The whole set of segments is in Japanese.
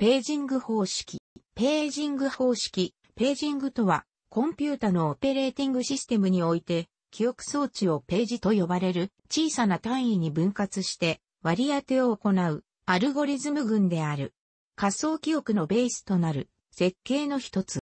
ページング方式。ページング方式。ページングとは、コンピュータのオペレーティングシステムにおいて、記憶装置をページと呼ばれる小さな単位に分割して割り当てを行うアルゴリズム群である。仮想記憶のベースとなる設計の一つ。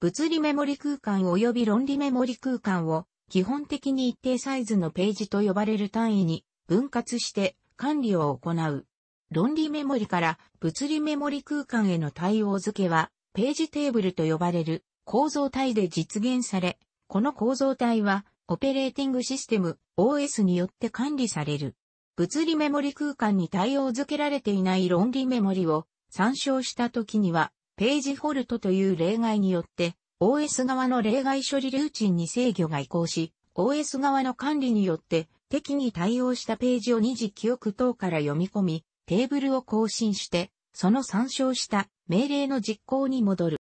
物理メモリ空間及び論理メモリ空間を基本的に一定サイズのページと呼ばれる単位に分割して管理を行う論理メモリから物理メモリ空間への対応付けは、ページテーブルと呼ばれる構造体で実現され、この構造体は、オペレーティングシステム OS によって管理される。物理メモリ空間に対応付けられていない論理メモリを参照した時には、ページフォルトという例外によって、OS 側の例外処理ルーチンに制御が移行し、OS 側の管理によって、適に対応したページを二次記憶等から読み込み、テーブルを更新して、その参照した命令の実行に戻る。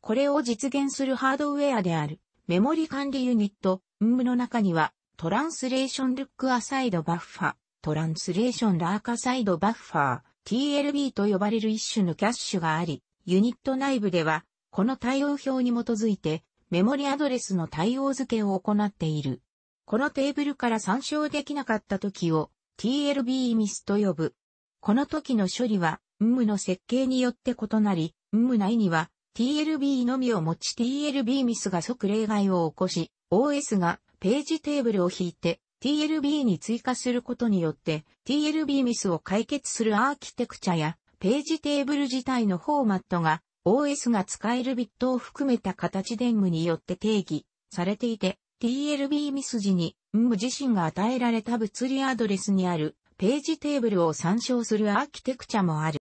これを実現するハードウェアであるメモリ管理ユニット、UM の中にはトランスレーションルックアサイドバッファ、トランスレーションラーカサイドバッファー、TLB と呼ばれる一種のキャッシュがあり、ユニット内部では、この対応表に基づいて、メモリアドレスの対応付けを行っている。このテーブルから参照できなかった時を TLB ミスと呼ぶ。この時の処理は、UM の設計によって異なり、UM 内には TLB のみを持ち TLB ミスが即例外を起こし、OS がページテーブルを引いて TLB に追加することによって TLB ミスを解決するアーキテクチャやページテーブル自体のフォーマットが OS が使えるビットを含めた形で M によって定義されていて TLB ミス時に M 自身が与えられた物理アドレスにあるページテーブルを参照するアーキテクチャもある。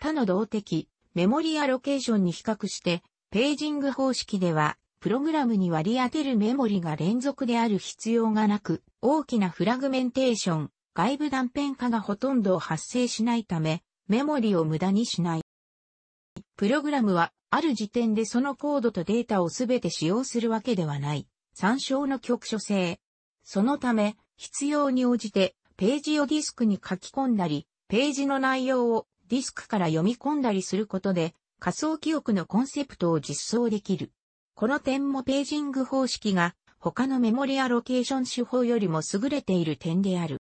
他の動的、メモリアロケーションに比較して、ページング方式では、プログラムに割り当てるメモリが連続である必要がなく、大きなフラグメンテーション、外部断片化がほとんど発生しないため、メモリを無駄にしない。プログラムは、ある時点でそのコードとデータをすべて使用するわけではない。参照の局所性。そのため、必要に応じてページをディスクに書き込んだり、ページの内容をディスクから読み込んだりすることで、仮想記憶のコンセプトを実装できる。この点もページング方式が他のメモリアロケーション手法よりも優れている点である。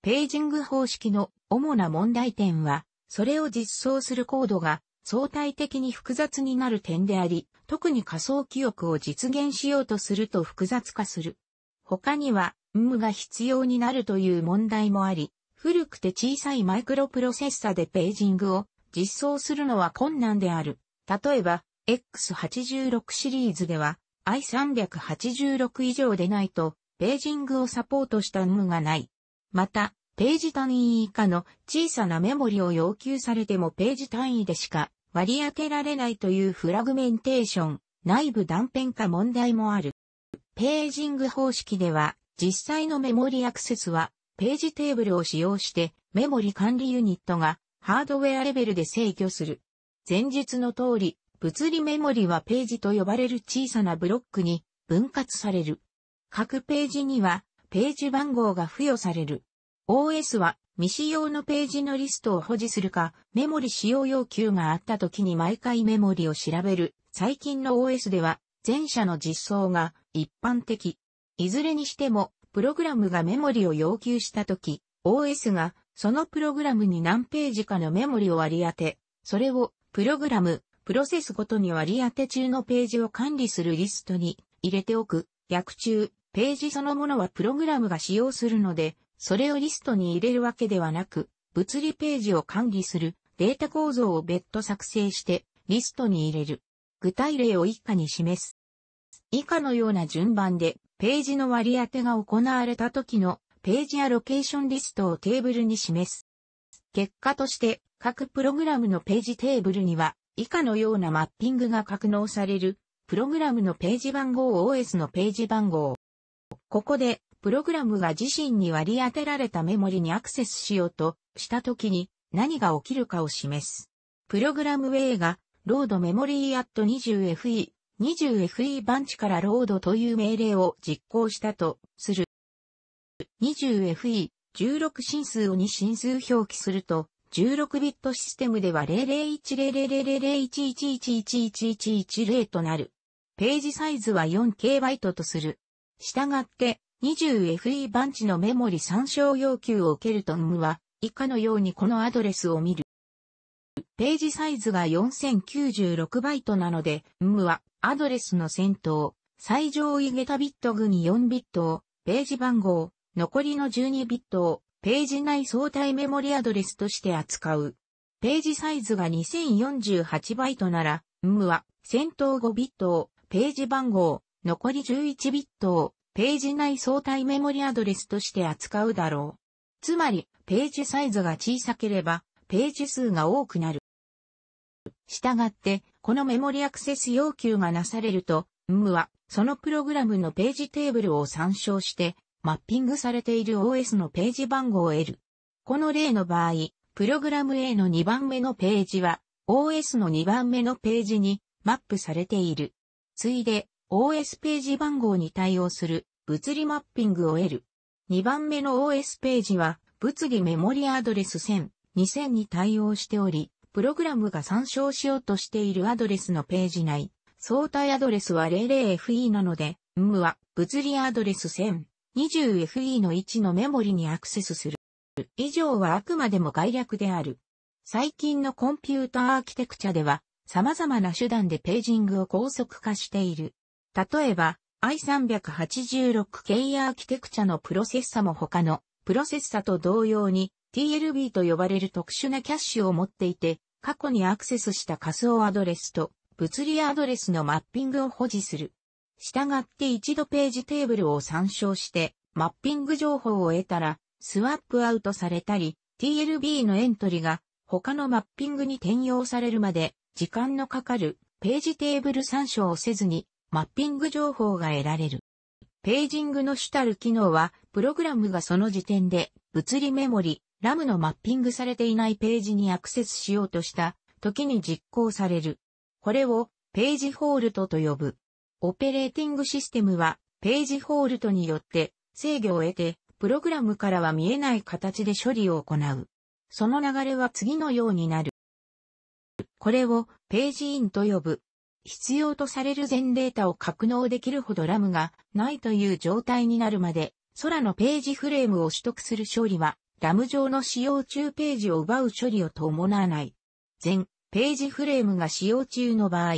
ページング方式の主な問題点は、それを実装するコードが相対的に複雑になる点であり、特に仮想記憶を実現しようとすると複雑化する。他には、無が必要になるという問題もあり、古くて小さいマイクロプロセッサでページングを実装するのは困難である。例えば、X86 シリーズでは i386 以上でないと、ページングをサポートした無がない。また、ページ単位以下の小さなメモリを要求されてもページ単位でしか割り当てられないというフラグメンテーション、内部断片化問題もある。ページング方式では、実際のメモリアクセスは、ページテーブルを使用してメモリ管理ユニットがハードウェアレベルで制御する。前述の通り、物理メモリはページと呼ばれる小さなブロックに分割される。各ページにはページ番号が付与される。OS は未使用のページのリストを保持するか、メモリ使用要求があった時に毎回メモリを調べる。最近の OS では、前者の実装が一般的。いずれにしても、プログラムがメモリを要求したとき、OS がそのプログラムに何ページかのメモリを割り当て、それをプログラム、プロセスごとに割り当て中のページを管理するリストに入れておく。役中、ページそのものはプログラムが使用するので、それをリストに入れるわけではなく、物理ページを管理するデータ構造を別途作成してリストに入れる。具体例を以下に示す。以下のような順番でページの割り当てが行われた時のページやロケーションリストをテーブルに示す。結果として、各プログラムのページテーブルには、以下のようなマッピングが格納される、プログラムのページ番号 OS のページ番号。ここで、プログラムが自身に割り当てられたメモリにアクセスしようとした時に何が起きるかを示す。プログラム A が、ロードメモリーット 20fe 20FE バンチからロードという命令を実行したとする。20FE16 進数を2進数表記すると、16ビットシステムでは001000011111110となる。ページサイズは 4K バイトとする。したがって、20FE バンチのメモリ参照要求を受けると NUM は、以下のようにこのアドレスを見る。ページサイズが4096バイトなので、NUM はアドレスの先頭、最上位下駄ビット組4ビットを、ページ番号、残りの12ビットを、ページ内相対メモリアドレスとして扱う。ページサイズが2048バイトなら、M は先頭5ビットを、ページ番号、残り11ビットを、ページ内相対メモリアドレスとして扱うだろう。つまり、ページサイズが小さければ、ページ数が多くなる。したがって、このメモリアクセス要求がなされると、m は、そのプログラムのページテーブルを参照して、マッピングされている OS のページ番号を得る。この例の場合、プログラム A の2番目のページは、OS の2番目のページにマップされている。ついで、OS ページ番号に対応する物理マッピングを得る。2番目の OS ページは、物理メモリアドレス1000、2000に対応しており、プログラムが参照しようとしているアドレスのページ内、相対アドレスは 00FE なので、M は物理アドレス 1020FE の置のメモリにアクセスする。以上はあくまでも概略である。最近のコンピュータアーキテクチャでは、様々な手段でページングを高速化している。例えば、i386K アーキテクチャのプロセッサも他のプロセッサと同様に TLB と呼ばれる特殊なキャッシュを持っていて、過去にアクセスした仮想アドレスと物理アドレスのマッピングを保持する。従って一度ページテーブルを参照して、マッピング情報を得たら、スワップアウトされたり、TLB のエントリーが他のマッピングに転用されるまで、時間のかかるページテーブル参照をせずに、マッピング情報が得られる。ページングの主たる機能は、プログラムがその時点で物理メモリ、ラムのマッピングされていないページにアクセスしようとした時に実行される。これをページフォールトと呼ぶ。オペレーティングシステムはページフォールトによって制御を得てプログラムからは見えない形で処理を行う。その流れは次のようになる。これをページインと呼ぶ。必要とされる全データを格納できるほどラムがないという状態になるまで空のページフレームを取得する処理はラム上の使用中ページを奪う処理を伴わない。全、ページフレームが使用中の場合、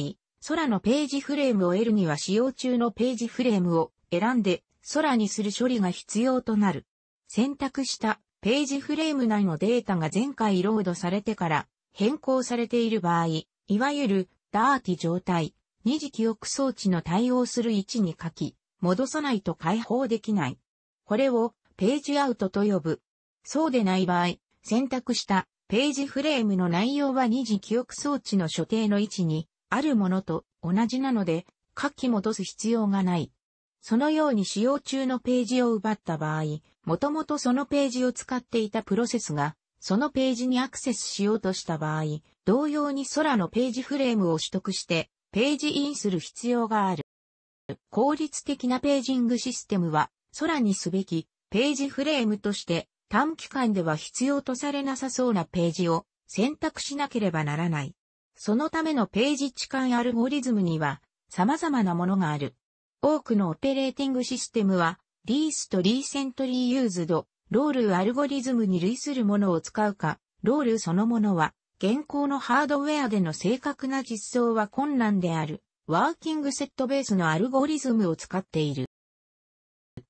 空のページフレームを得るには使用中のページフレームを選んで空にする処理が必要となる。選択したページフレーム内のデータが前回ロードされてから変更されている場合、いわゆるダーティ状態、二次記憶装置の対応する位置に書き、戻さないと解放できない。これをページアウトと呼ぶ。そうでない場合、選択したページフレームの内容は二次記憶装置の所定の位置にあるものと同じなので書き戻す必要がない。そのように使用中のページを奪った場合、もともとそのページを使っていたプロセスが、そのページにアクセスしようとした場合、同様に空のページフレームを取得して、ページインする必要がある。効率的なページングシステムは、空にすべきページフレームとして短期間では必要とされなさそうなページを選択しなければならない。そのためのページ置換アルゴリズムには様々なものがある。多くのオペレーティングシステムは、リースとリーセントリーユーズド、ロールアルゴリズムに類するものを使うか、ロールそのものは、現行のハードウェアでの正確な実装は困難である、ワーキングセットベースのアルゴリズムを使っている。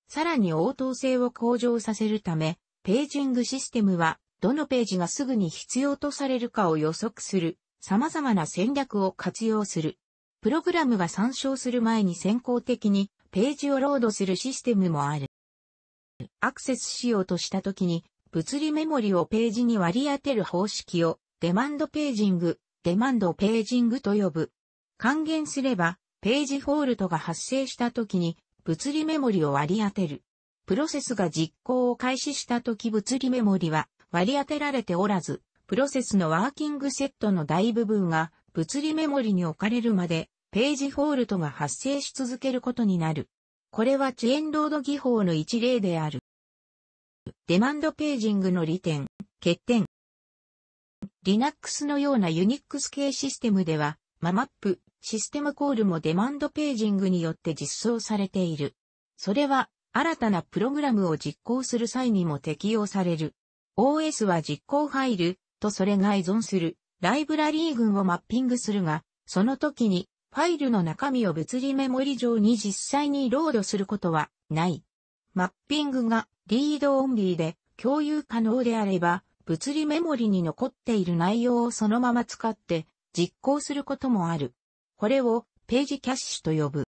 さらに応答性を向上させるため、ページングシステムは、どのページがすぐに必要とされるかを予測する、様々な戦略を活用する。プログラムが参照する前に先行的にページをロードするシステムもある。アクセスしようとした時に、物理メモリをページに割り当てる方式を、デマンドページング、デマンドページングと呼ぶ。還元すれば、ページフォールトが発生した時に、物理メモリを割り当てる。プロセスが実行を開始した時物理メモリは割り当てられておらず、プロセスのワーキングセットの大部分が物理メモリに置かれるまでページフォールトが発生し続けることになる。これはチェーンロード技法の一例である。デマンドページングの利点、欠点。Linux のような Unix 系システムでは、ママップ、システムコールもデマンドページングによって実装されている。それは新たなプログラムを実行する際にも適用される。OS は実行ファイルとそれが依存するライブラリー群をマッピングするが、その時にファイルの中身を物理メモリ上に実際にロードすることはない。マッピングがリードオンリーで共有可能であれば、物理メモリに残っている内容をそのまま使って実行することもある。これをページキャッシュと呼ぶ。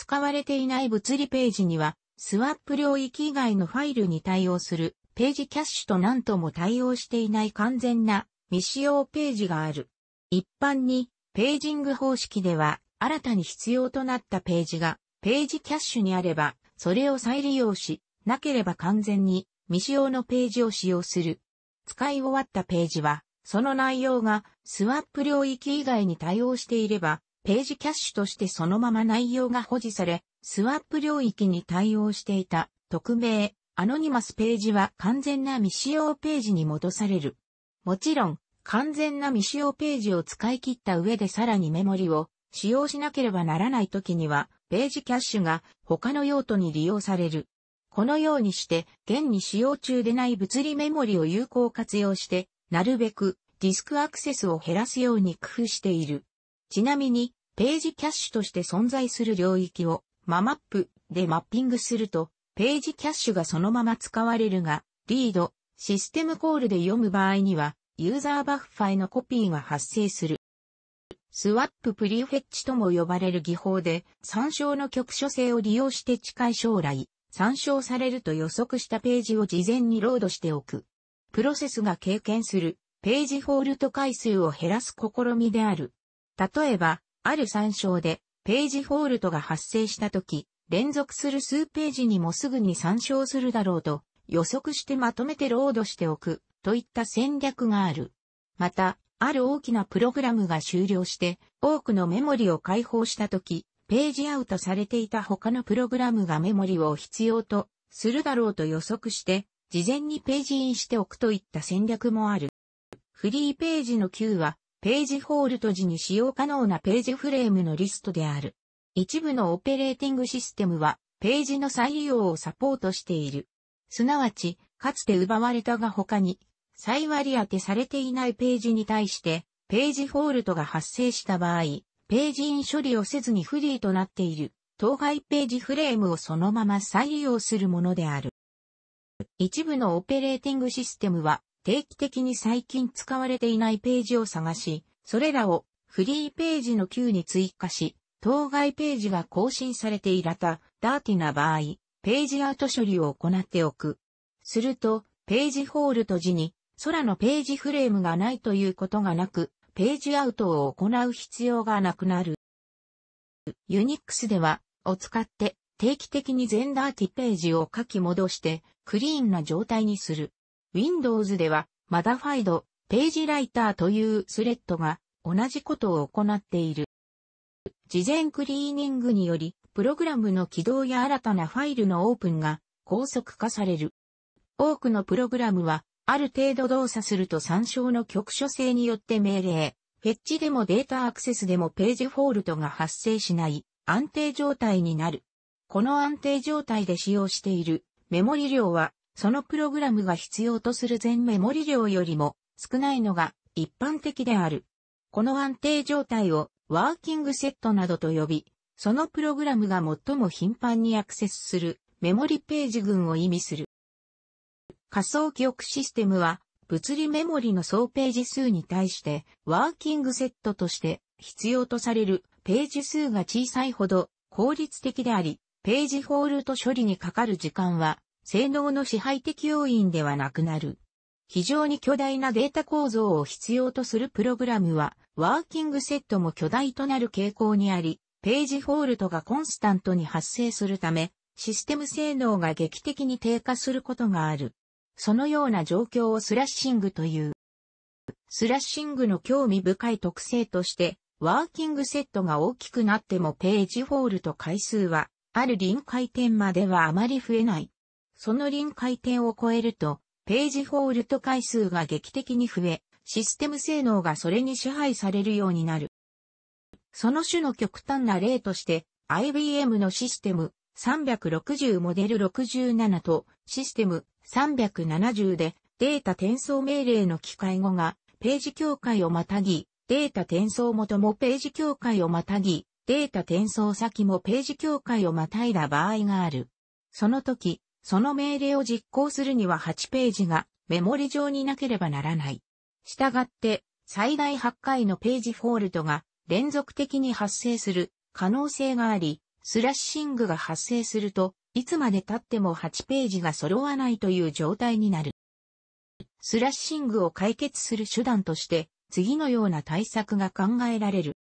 使われていない物理ページには、スワップ領域以外のファイルに対応するページキャッシュと何とも対応していない完全な未使用ページがある。一般にページング方式では新たに必要となったページがページキャッシュにあればそれを再利用しなければ完全に未使用のページを使用する。使い終わったページはその内容がスワップ領域以外に対応していればページキャッシュとしてそのまま内容が保持され、スワップ領域に対応していた、匿名、アノニマスページは完全な未使用ページに戻される。もちろん、完全な未使用ページを使い切った上でさらにメモリを使用しなければならない時には、ページキャッシュが他の用途に利用される。このようにして、現に使用中でない物理メモリを有効活用して、なるべくディスクアクセスを減らすように工夫している。ちなみに、ページキャッシュとして存在する領域を、ママップでマッピングすると、ページキャッシュがそのまま使われるが、リード、システムコールで読む場合には、ユーザーバッファへのコピーが発生する。スワッププリフェッチとも呼ばれる技法で、参照の局所性を利用して近い将来、参照されると予測したページを事前にロードしておく。プロセスが経験する、ページフォールト回数を減らす試みである。例えば、ある参照で、ページフォールトが発生したとき、連続する数ページにもすぐに参照するだろうと、予測してまとめてロードしておく、といった戦略がある。また、ある大きなプログラムが終了して、多くのメモリを解放したとき、ページアウトされていた他のプログラムがメモリを必要とするだろうと予測して、事前にページインしておくといった戦略もある。フリーページの Q はページフォールト時に使用可能なページフレームのリストである。一部のオペレーティングシステムは、ページの再利用をサポートしている。すなわち、かつて奪われたが他に、再割り当てされていないページに対して、ページフォールトが発生した場合、ページイン処理をせずにフリーとなっている、当該ページフレームをそのまま再利用するものである。一部のオペレーティングシステムは、定期的に最近使われていないページを探し、それらをフリーページの Q に追加し、当該ページが更新されていらた、ダーティな場合、ページアウト処理を行っておく。すると、ページホールと時に、空のページフレームがないということがなく、ページアウトを行う必要がなくなる。ユニックスでは、を使って、定期的に全ダーティページを書き戻して、クリーンな状態にする。Windows では、マダファイド、ページライターというスレッドが同じことを行っている。事前クリーニングにより、プログラムの起動や新たなファイルのオープンが高速化される。多くのプログラムは、ある程度動作すると参照の局所性によって命令、フェッチでもデータアクセスでもページフォールトが発生しない安定状態になる。この安定状態で使用しているメモリ量はそのプログラムが必要とする全メモリ量よりも少ないのが一般的である。この安定状態をワーキングセットなどと呼び、そのプログラムが最も頻繁にアクセスするメモリページ群を意味する。仮想記憶システムは物理メモリの総ページ数に対してワーキングセットとして必要とされるページ数が小さいほど効率的であり、ページフォールト処理にかかる時間は性能の支配的要因ではなくなる。非常に巨大なデータ構造を必要とするプログラムは、ワーキングセットも巨大となる傾向にあり、ページフォールトがコンスタントに発生するため、システム性能が劇的に低下することがある。そのような状況をスラッシングという。スラッシングの興味深い特性として、ワーキングセットが大きくなってもページフォールト回数は、ある臨界点まではあまり増えない。その臨界点を超えると、ページフォールト回数が劇的に増え、システム性能がそれに支配されるようになる。その種の極端な例として、IBM のシステム360モデル67とシステム370でデータ転送命令の機械語がページ境界をまたぎ、データ転送元もページ境界をまたぎ、データ転送先もページ境界をまたいだ場合がある。その時、その命令を実行するには8ページがメモリ上になければならない。したがって、最大8回のページフォールドが連続的に発生する可能性があり、スラッシングが発生すると、いつまで経っても8ページが揃わないという状態になる。スラッシングを解決する手段として、次のような対策が考えられる。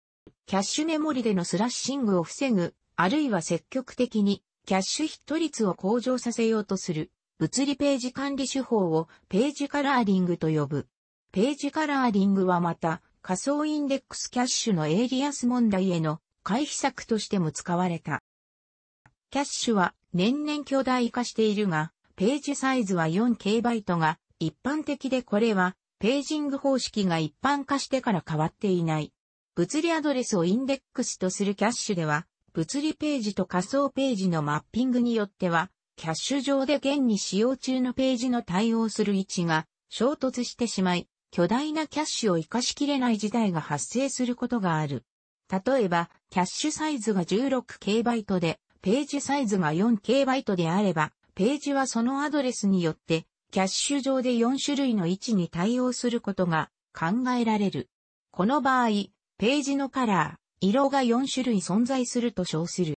キャッシュメモリでのスラッシングを防ぐ、あるいは積極的にキャッシュヒット率を向上させようとする、物理ページ管理手法をページカラーリングと呼ぶ。ページカラーリングはまた、仮想インデックスキャッシュのエイリアス問題への回避策としても使われた。キャッシュは年々巨大化しているが、ページサイズは 4K バイトが一般的でこれはページング方式が一般化してから変わっていない。物理アドレスをインデックスとするキャッシュでは、物理ページと仮想ページのマッピングによっては、キャッシュ上で現に使用中のページの対応する位置が衝突してしまい、巨大なキャッシュを活かしきれない事態が発生することがある。例えば、キャッシュサイズが 16KB で、ページサイズが 4KB であれば、ページはそのアドレスによって、キャッシュ上で4種類の位置に対応することが考えられる。この場合、ページのカラー、色が4種類存在すると称する。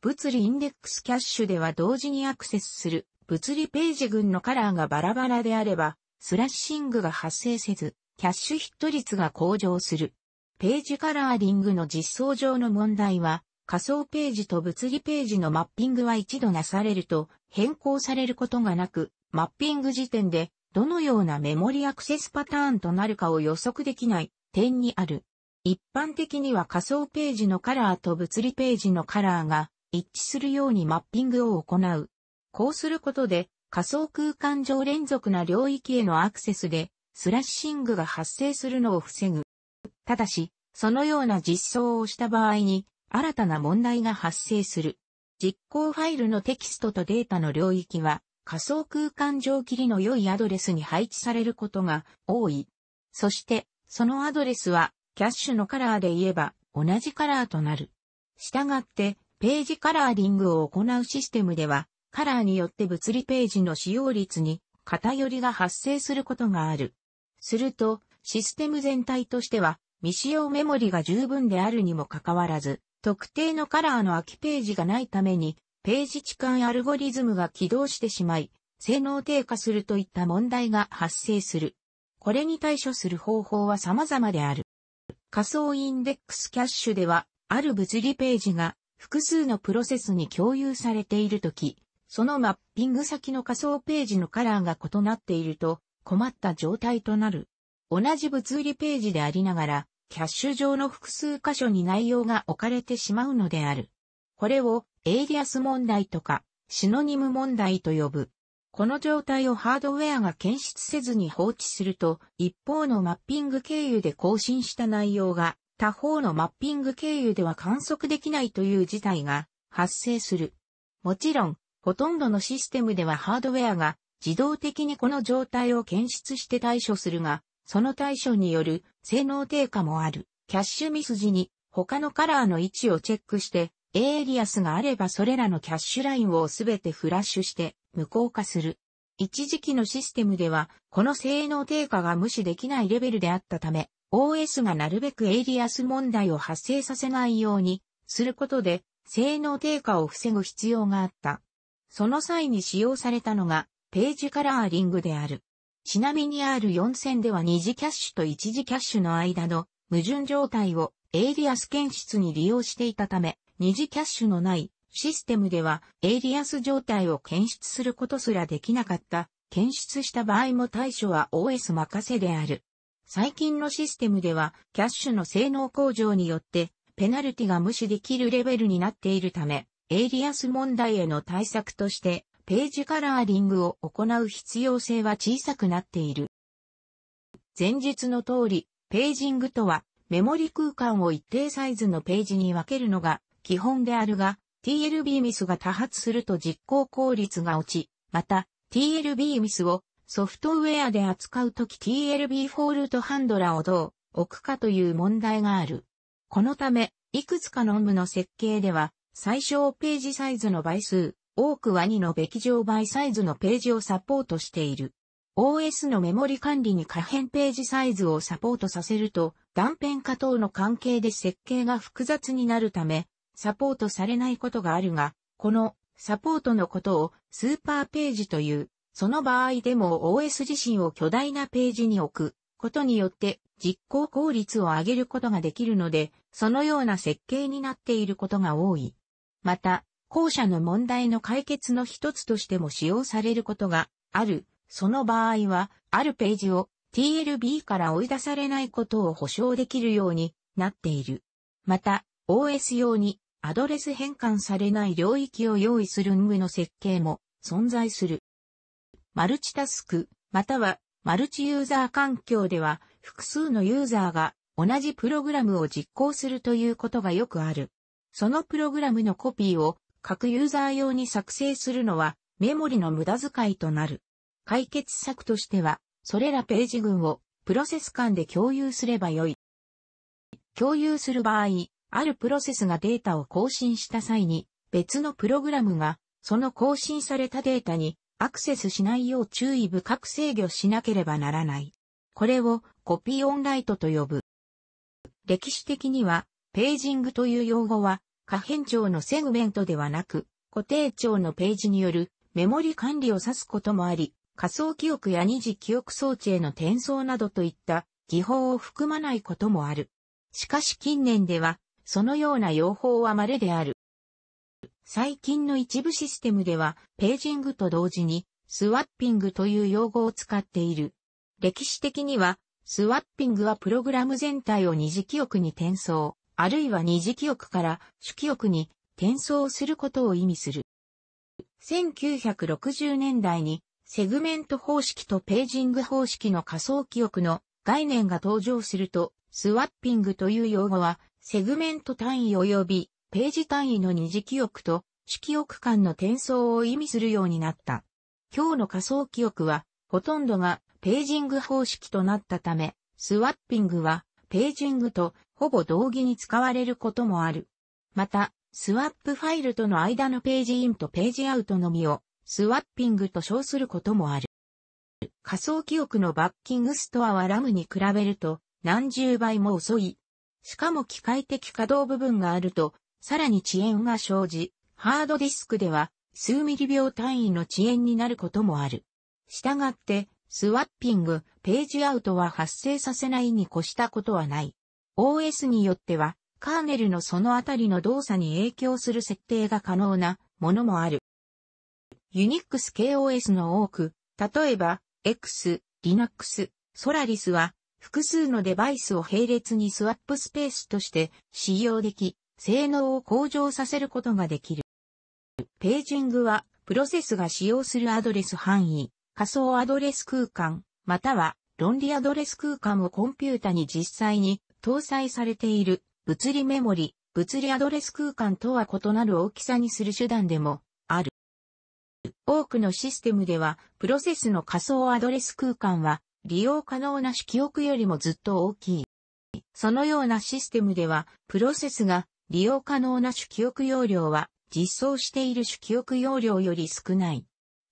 物理インデックスキャッシュでは同時にアクセスする物理ページ群のカラーがバラバラであれば、スラッシングが発生せず、キャッシュヒット率が向上する。ページカラーリングの実装上の問題は、仮想ページと物理ページのマッピングは一度なされると変更されることがなく、マッピング時点でどのようなメモリアクセスパターンとなるかを予測できない点にある。一般的には仮想ページのカラーと物理ページのカラーが一致するようにマッピングを行う。こうすることで仮想空間上連続な領域へのアクセスでスラッシングが発生するのを防ぐ。ただし、そのような実装をした場合に新たな問題が発生する。実行ファイルのテキストとデータの領域は仮想空間上切りの良いアドレスに配置されることが多い。そして、そのアドレスはキャッシュのカラーで言えば同じカラーとなる。したがって、ページカラーリングを行うシステムでは、カラーによって物理ページの使用率に偏りが発生することがある。すると、システム全体としては、未使用メモリが十分であるにもかかわらず、特定のカラーの空きページがないために、ページ置換アルゴリズムが起動してしまい、性能低下するといった問題が発生する。これに対処する方法は様々である。仮想インデックスキャッシュでは、ある物理ページが複数のプロセスに共有されているとき、そのマッピング先の仮想ページのカラーが異なっていると困った状態となる。同じ物理ページでありながら、キャッシュ上の複数箇所に内容が置かれてしまうのである。これをエイリアス問題とかシノニム問題と呼ぶ。この状態をハードウェアが検出せずに放置すると、一方のマッピング経由で更新した内容が、他方のマッピング経由では観測できないという事態が発生する。もちろん、ほとんどのシステムではハードウェアが自動的にこの状態を検出して対処するが、その対処による性能低下もある。キャッシュミス時に他のカラーの位置をチェックしてエイリアスがあればそれらのキャッシュラインをすべてフラッシュして無効化する。一時期のシステムでは、この性能低下が無視できないレベルであったため、OS がなるべくエイリアス問題を発生させないようにすることで、性能低下を防ぐ必要があった。その際に使用されたのが、ページカラーリングである。ちなみに R4000 では二次キャッシュと一次キャッシュの間の矛盾状態をエイリアス検出に利用していたため、二次キャッシュのないシステムではエイリアス状態を検出することすらできなかった。検出した場合も対処は OS 任せである。最近のシステムではキャッシュの性能向上によってペナルティが無視できるレベルになっているため、エイリアス問題への対策としてページカラーリングを行う必要性は小さくなっている。前述の通り、ページングとはメモリ空間を一定サイズのページに分けるのが基本であるが、TLB ミスが多発すると実行効率が落ち、また、TLB ミスをソフトウェアで扱うとき TLB フォールトハンドラをどう置くかという問題がある。このため、いくつかの OM の設計では、最小ページサイズの倍数、多くは2のべき上倍サイズのページをサポートしている。OS のメモリ管理に可変ページサイズをサポートさせると、断片化等の関係で設計が複雑になるため、サポートされないことがあるが、このサポートのことをスーパーページという、その場合でも OS 自身を巨大なページに置くことによって実行効率を上げることができるので、そのような設計になっていることが多い。また、後者の問題の解決の一つとしても使用されることがある。その場合は、あるページを TLB から追い出されないことを保証できるようになっている。また、OS 用にアドレス変換されない領域を用意する NG の設計も存在する。マルチタスク、またはマルチユーザー環境では複数のユーザーが同じプログラムを実行するということがよくある。そのプログラムのコピーを各ユーザー用に作成するのはメモリの無駄遣いとなる。解決策としては、それらページ群をプロセス間で共有すればよい。共有する場合、あるプロセスがデータを更新した際に、別のプログラムが、その更新されたデータにアクセスしないよう注意深く制御しなければならない。これをコピーオンライトと呼ぶ。歴史的には、ページングという用語は、可変調のセグメントではなく、固定調のページによるメモリ管理を指すこともあり、仮想記憶や二次記憶装置への転送などといった技法を含まないこともある。しかし近年では、そのような用法は稀である。最近の一部システムでは、ページングと同時に、スワッピングという用語を使っている。歴史的には、スワッピングはプログラム全体を二次記憶に転送、あるいは二次記憶から主記憶に転送することを意味する。1960年代に、セグメント方式とページング方式の仮想記憶の概念が登場すると、スワッピングという用語はセグメント単位及びページ単位の二次記憶と主記憶間の転送を意味するようになった。今日の仮想記憶は、ほとんどがページング方式となったため、スワッピングはページングとほぼ同義に使われることもある。また、スワップファイルとの間のページインとページアウトのみをスワッピングと称することもある。仮想記憶のバッキングストアはラムに比べると何十倍も遅いしかも機械的稼働部分があると、さらに遅延が生じ、ハードディスクでは数ミリ秒単位の遅延になることもある。したがって、スワッピング、ページアウトは発生させないに越したことはない。OS によっては、カーネルのそのあたりの動作に影響する設定が可能なものもある。ユニックス KOS の多く、例えば、X、Linux、Solaris は、複数のデバイスを並列にスワップスペースとして使用でき、性能を向上させることができる。ページングは、プロセスが使用するアドレス範囲、仮想アドレス空間、または論理アドレス空間をコンピュータに実際に搭載されている物理メモリ、物理アドレス空間とは異なる大きさにする手段でもある。多くのシステムでは、プロセスの仮想アドレス空間は利用可能な主記憶よりもずっと大きい。そのようなシステムでは、プロセスが利用可能な主記憶容量は、実装している主記憶容量より少ない。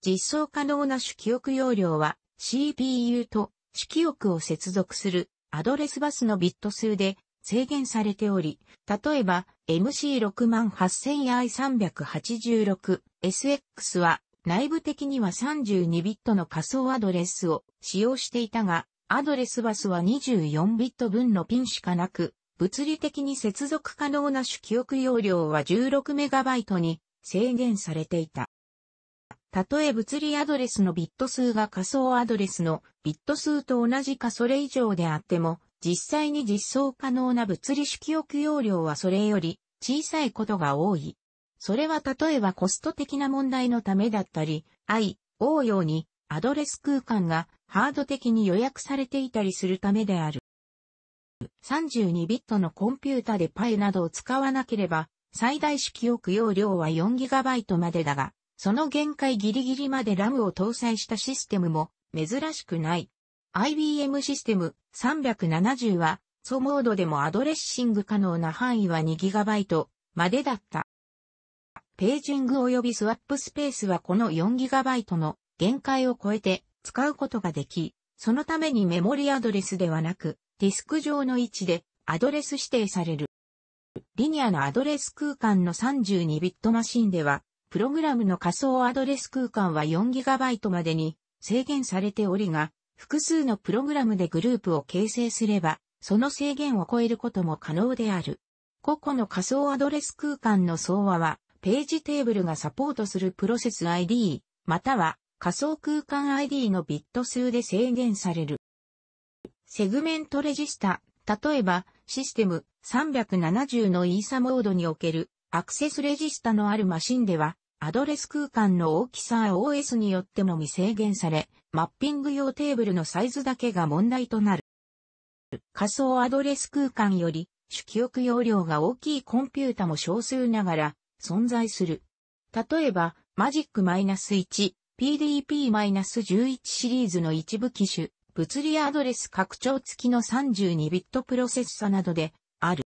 実装可能な主記憶容量は、CPU と主記憶を接続するアドレスバスのビット数で制限されており、例えば MC68000i386SX は内部的には32ビットの仮想アドレスを使用していたが、アドレスバスは24ビット分のピンしかなく、物理的に接続可能な主記憶容量は16メガバイトに制限されていた。たとえ物理アドレスのビット数が仮想アドレスのビット数と同じかそれ以上であっても、実際に実装可能な物理主記憶容量はそれより小さいことが多い。それは例えばコスト的な問題のためだったり、I、応用にアドレス空間がハード的に予約されていたりするためである。32ビットのコンピュータで p イなどを使わなければ、最大式記憶容量は 4GB までだが、その限界ギリギリまで RAM を搭載したシステムも珍しくない。IBM システム370は、ソモードでもアドレッシング可能な範囲は 2GB までだった。ページング及びスワップスペースはこの 4GB の限界を超えて使うことができ、そのためにメモリアドレスではなく、ディスク上の位置でアドレス指定される。リニアのアドレス空間の32ビットマシンでは、プログラムの仮想アドレス空間は 4GB までに制限されておりが、複数のプログラムでグループを形成すれば、その制限を超えることも可能である。個々の仮想アドレス空間の総和は、ページテーブルがサポートするプロセス ID、または仮想空間 ID のビット数で制限される。セグメントレジスタ、例えばシステム370のイーサモードにおけるアクセスレジスタのあるマシンでは、アドレス空間の大きさ OS によってのみ制限され、マッピング用テーブルのサイズだけが問題となる。仮想アドレス空間より主記憶容量が大きいコンピュータも少数ながら、存在する。例えば、マジック -1、PDP-11 シリーズの一部機種、物理アドレス拡張付きの32ビットプロセッサなどである。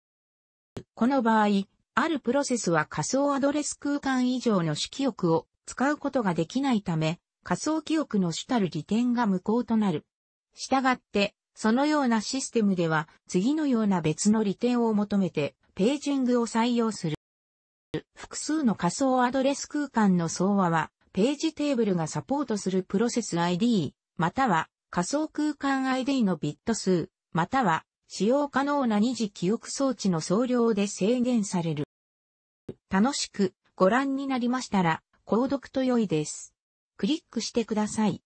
この場合、あるプロセスは仮想アドレス空間以上の主記憶を使うことができないため、仮想記憶の主たる利点が無効となる。従って、そのようなシステムでは次のような別の利点を求めてページングを採用する。複数の仮想アドレス空間の総和は、ページテーブルがサポートするプロセス ID、または仮想空間 ID のビット数、または使用可能な二次記憶装置の総量で制限される。楽しくご覧になりましたら、購読と良いです。クリックしてください。